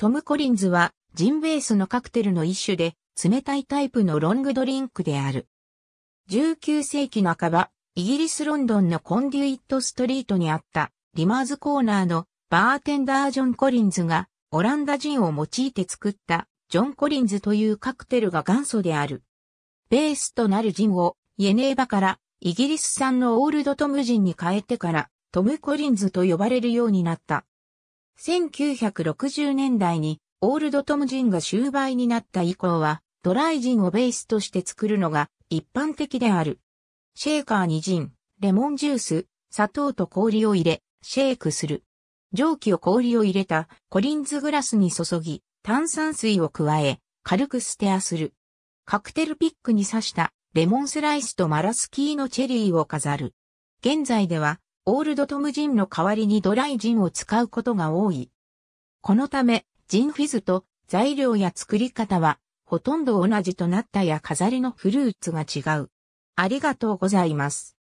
トム・コリンズはジンベースのカクテルの一種で冷たいタイプのロングドリンクである。19世紀半ば、イギリスロンドンのコンデュイットストリートにあったリマーズコーナーのバーテンダージョン・コリンズがオランダ人を用いて作ったジョン・コリンズというカクテルが元祖である。ベースとなるジンをイエネーバからイギリス産のオールドトムジンに変えてからトム・コリンズと呼ばれるようになった。1960年代にオールドトムジンが終売になった以降は、ドライジンをベースとして作るのが一般的である。シェーカーにジン、レモンジュース、砂糖と氷を入れ、シェイクする。蒸気を氷を入れたコリンズグラスに注ぎ、炭酸水を加え、軽くステアする。カクテルピックに刺したレモンスライスとマラスキーのチェリーを飾る。現在ではオールドトムジンの代わりにドライジンを使うことが多い。このため、ジンフィズと材料や作り方は、ほとんど同じとなったや飾りのフルーツが違う。ありがとうございます。